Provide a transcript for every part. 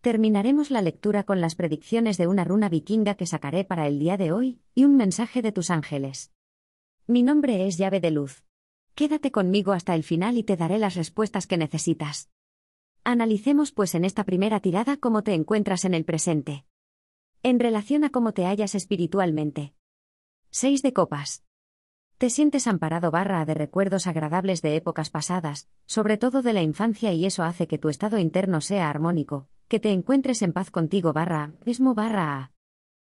Terminaremos la lectura con las predicciones de una runa vikinga que sacaré para el día de hoy, y un mensaje de tus ángeles. Mi nombre es llave de luz. Quédate conmigo hasta el final y te daré las respuestas que necesitas. Analicemos pues en esta primera tirada cómo te encuentras en el presente. En relación a cómo te hallas espiritualmente. 6 de copas. Te sientes amparado barra de recuerdos agradables de épocas pasadas, sobre todo de la infancia y eso hace que tu estado interno sea armónico, que te encuentres en paz contigo barra, mismo barra a.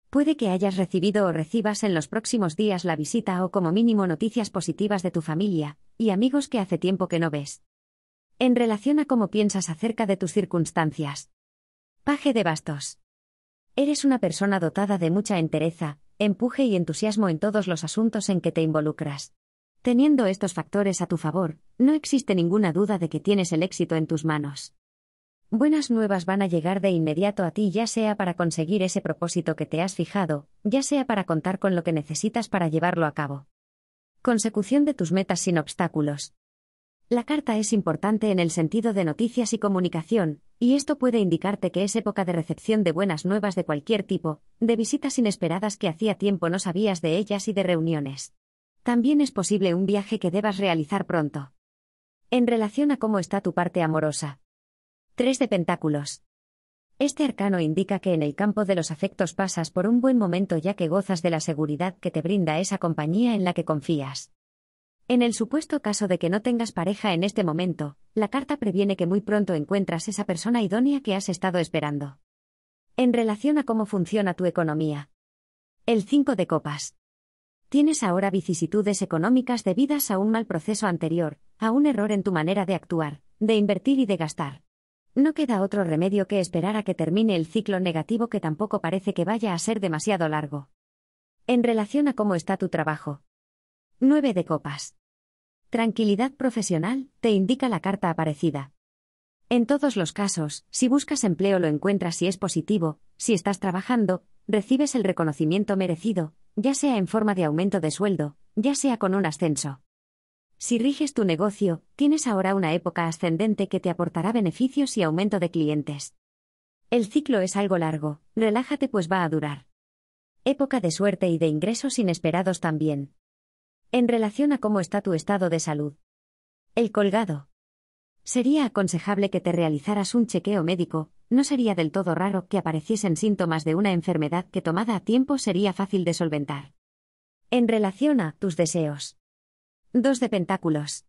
Puede que hayas recibido o recibas en los próximos días la visita o como mínimo noticias positivas de tu familia y amigos que hace tiempo que no ves. En relación a cómo piensas acerca de tus circunstancias. Paje de bastos. Eres una persona dotada de mucha entereza, empuje y entusiasmo en todos los asuntos en que te involucras. Teniendo estos factores a tu favor, no existe ninguna duda de que tienes el éxito en tus manos. Buenas nuevas van a llegar de inmediato a ti, ya sea para conseguir ese propósito que te has fijado, ya sea para contar con lo que necesitas para llevarlo a cabo. Consecución de tus metas sin obstáculos. La carta es importante en el sentido de noticias y comunicación, y esto puede indicarte que es época de recepción de buenas nuevas de cualquier tipo, de visitas inesperadas que hacía tiempo no sabías de ellas y de reuniones. También es posible un viaje que debas realizar pronto. En relación a cómo está tu parte amorosa, 3 de Pentáculos. Este arcano indica que en el campo de los afectos pasas por un buen momento ya que gozas de la seguridad que te brinda esa compañía en la que confías. En el supuesto caso de que no tengas pareja en este momento, la carta previene que muy pronto encuentras esa persona idónea que has estado esperando. En relación a cómo funciona tu economía. El 5 de copas. Tienes ahora vicisitudes económicas debidas a un mal proceso anterior, a un error en tu manera de actuar, de invertir y de gastar. No queda otro remedio que esperar a que termine el ciclo negativo que tampoco parece que vaya a ser demasiado largo. En relación a cómo está tu trabajo. 9 de copas. Tranquilidad profesional, te indica la carta aparecida. En todos los casos, si buscas empleo lo encuentras si es positivo, si estás trabajando, recibes el reconocimiento merecido, ya sea en forma de aumento de sueldo, ya sea con un ascenso. Si riges tu negocio, tienes ahora una época ascendente que te aportará beneficios y aumento de clientes. El ciclo es algo largo, relájate pues va a durar. Época de suerte y de ingresos inesperados también. En relación a cómo está tu estado de salud. El colgado. Sería aconsejable que te realizaras un chequeo médico, no sería del todo raro que apareciesen síntomas de una enfermedad que tomada a tiempo sería fácil de solventar. En relación a tus deseos. Dos de Pentáculos.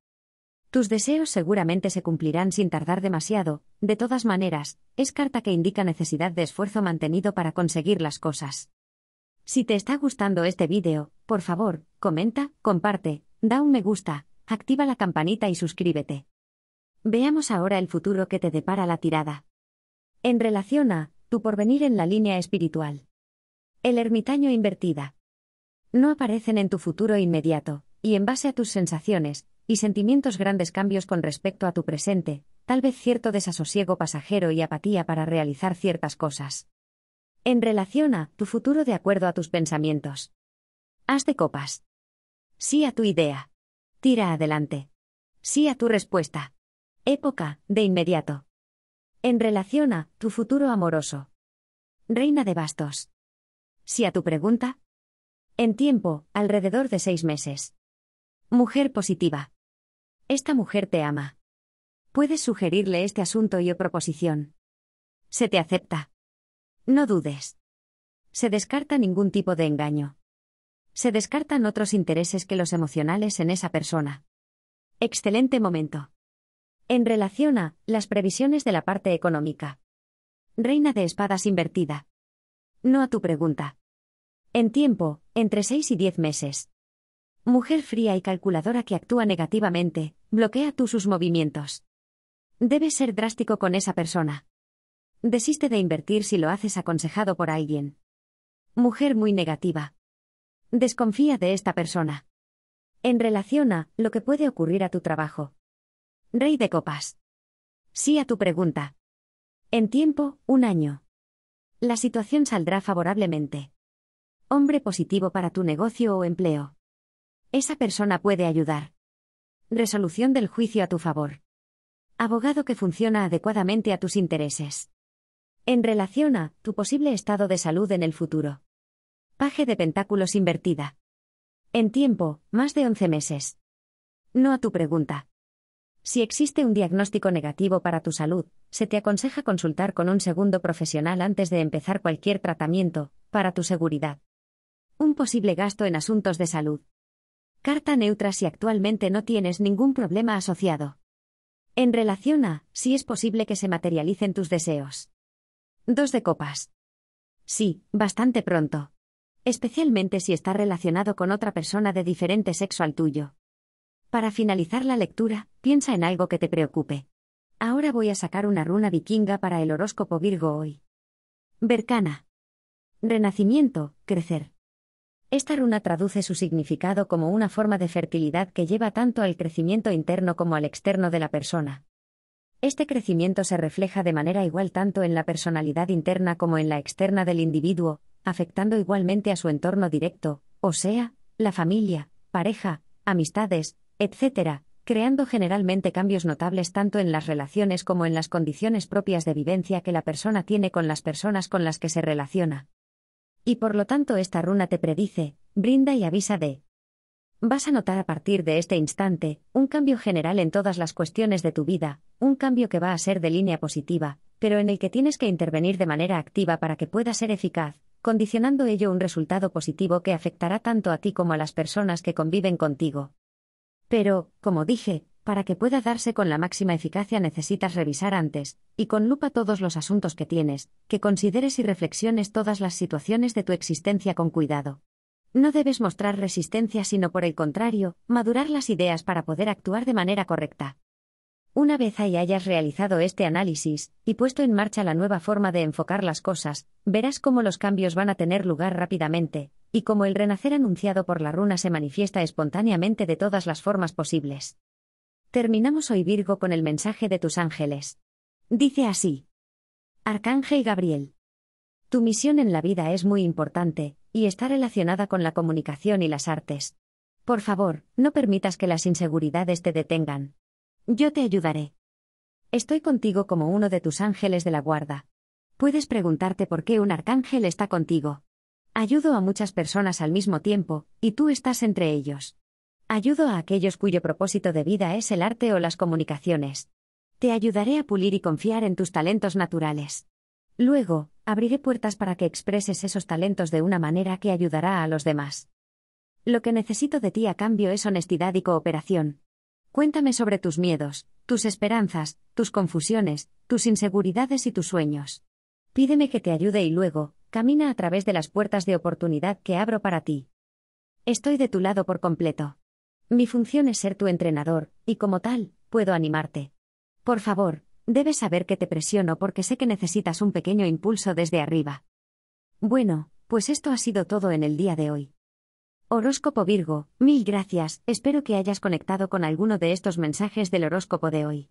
Tus deseos seguramente se cumplirán sin tardar demasiado, de todas maneras, es carta que indica necesidad de esfuerzo mantenido para conseguir las cosas. Si te está gustando este vídeo, por favor, comenta, comparte, da un me gusta, activa la campanita y suscríbete. Veamos ahora el futuro que te depara la tirada. En relación a, tu porvenir en la línea espiritual. El ermitaño invertida. No aparecen en tu futuro inmediato, y en base a tus sensaciones y sentimientos grandes cambios con respecto a tu presente, tal vez cierto desasosiego pasajero y apatía para realizar ciertas cosas. En relación a tu futuro de acuerdo a tus pensamientos. Haz de copas. Sí a tu idea. Tira adelante. Sí a tu respuesta. Época, de inmediato. En relación a tu futuro amoroso. Reina de bastos. Sí a tu pregunta. En tiempo, alrededor de seis meses. Mujer positiva. Esta mujer te ama. Puedes sugerirle este asunto y o proposición. Se te acepta. No dudes. Se descarta ningún tipo de engaño. Se descartan otros intereses que los emocionales en esa persona. Excelente momento. En relación a las previsiones de la parte económica. Reina de espadas invertida. No a tu pregunta. En tiempo, entre 6 y 10 meses mujer fría y calculadora que actúa negativamente, bloquea tú sus movimientos. Debes ser drástico con esa persona. Desiste de invertir si lo haces aconsejado por alguien. Mujer muy negativa. Desconfía de esta persona. En relación a lo que puede ocurrir a tu trabajo. Rey de copas. Sí a tu pregunta. En tiempo, un año. La situación saldrá favorablemente. Hombre positivo para tu negocio o empleo. Esa persona puede ayudar. Resolución del juicio a tu favor. Abogado que funciona adecuadamente a tus intereses. En relación a tu posible estado de salud en el futuro. Paje de pentáculos invertida. En tiempo, más de 11 meses. No a tu pregunta. Si existe un diagnóstico negativo para tu salud, se te aconseja consultar con un segundo profesional antes de empezar cualquier tratamiento, para tu seguridad. Un posible gasto en asuntos de salud carta neutra si actualmente no tienes ningún problema asociado. En relación a, si es posible que se materialicen tus deseos. Dos de copas. Sí, bastante pronto. Especialmente si está relacionado con otra persona de diferente sexo al tuyo. Para finalizar la lectura, piensa en algo que te preocupe. Ahora voy a sacar una runa vikinga para el horóscopo Virgo hoy. Bercana. Renacimiento, crecer. Esta runa traduce su significado como una forma de fertilidad que lleva tanto al crecimiento interno como al externo de la persona. Este crecimiento se refleja de manera igual tanto en la personalidad interna como en la externa del individuo, afectando igualmente a su entorno directo, o sea, la familia, pareja, amistades, etc., creando generalmente cambios notables tanto en las relaciones como en las condiciones propias de vivencia que la persona tiene con las personas con las que se relaciona. Y por lo tanto esta runa te predice, brinda y avisa de. Vas a notar a partir de este instante un cambio general en todas las cuestiones de tu vida, un cambio que va a ser de línea positiva, pero en el que tienes que intervenir de manera activa para que pueda ser eficaz, condicionando ello un resultado positivo que afectará tanto a ti como a las personas que conviven contigo. Pero, como dije, para que pueda darse con la máxima eficacia necesitas revisar antes, y con lupa todos los asuntos que tienes, que consideres y reflexiones todas las situaciones de tu existencia con cuidado. No debes mostrar resistencia, sino por el contrario, madurar las ideas para poder actuar de manera correcta. Una vez ahí hayas realizado este análisis, y puesto en marcha la nueva forma de enfocar las cosas, verás cómo los cambios van a tener lugar rápidamente, y cómo el renacer anunciado por la runa se manifiesta espontáneamente de todas las formas posibles. Terminamos hoy Virgo con el mensaje de tus ángeles. Dice así. Arcángel Gabriel. Tu misión en la vida es muy importante, y está relacionada con la comunicación y las artes. Por favor, no permitas que las inseguridades te detengan. Yo te ayudaré. Estoy contigo como uno de tus ángeles de la guarda. Puedes preguntarte por qué un arcángel está contigo. Ayudo a muchas personas al mismo tiempo, y tú estás entre ellos. Ayudo a aquellos cuyo propósito de vida es el arte o las comunicaciones. Te ayudaré a pulir y confiar en tus talentos naturales. Luego, abriré puertas para que expreses esos talentos de una manera que ayudará a los demás. Lo que necesito de ti a cambio es honestidad y cooperación. Cuéntame sobre tus miedos, tus esperanzas, tus confusiones, tus inseguridades y tus sueños. Pídeme que te ayude y luego, camina a través de las puertas de oportunidad que abro para ti. Estoy de tu lado por completo. Mi función es ser tu entrenador, y como tal, puedo animarte. Por favor, debes saber que te presiono porque sé que necesitas un pequeño impulso desde arriba. Bueno, pues esto ha sido todo en el día de hoy. Horóscopo Virgo, mil gracias, espero que hayas conectado con alguno de estos mensajes del horóscopo de hoy.